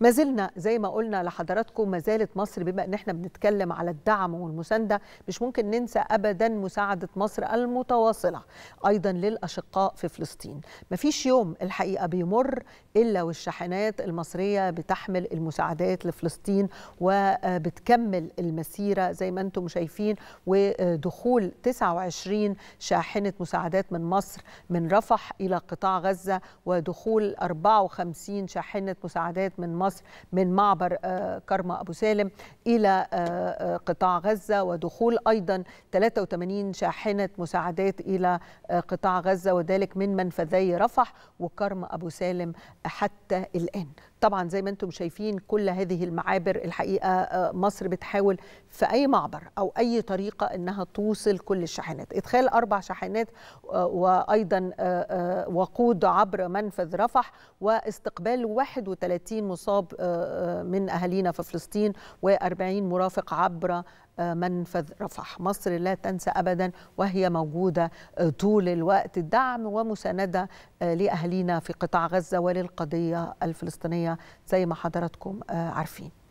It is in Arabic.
ما زلنا زي ما قلنا لحضراتكم ما زالت مصر بما ان احنا بنتكلم على الدعم والمسانده مش ممكن ننسى ابدا مساعده مصر المتواصله ايضا للاشقاء في فلسطين ما فيش يوم الحقيقه بيمر الا والشاحنات المصريه بتحمل المساعدات لفلسطين وبتكمل المسيره زي ما انتم شايفين ودخول 29 شاحنه مساعدات من مصر من رفح الى قطاع غزه ودخول 54 شاحنه مساعدات من مصر مصر من معبر آه، كرمة أبو سالم إلى آه، آه، قطاع غزة ودخول أيضا 83 شاحنة مساعدات إلى قطاع غزة وذلك من منفذي رفح وكرم أبو سالم حتى الآن طبعا زي ما انتم شايفين كل هذه المعابر الحقيقه آه، مصر بتحاول في اي معبر او اي طريقه انها توصل كل الشاحنات ادخال اربع شاحنات آه، وايضا آه، وقود عبر منفذ رفح واستقبال 31 مصاب من اهالينا في فلسطين و40 مرافق عبر منفذ رفح مصر لا تنسى أبدا وهي موجودة آه، طول الوقت الدعم ومساندة آه، لأهلينا في قطاع غزة وللقضية الفلسطينية زي ما حضراتكم آه، عارفين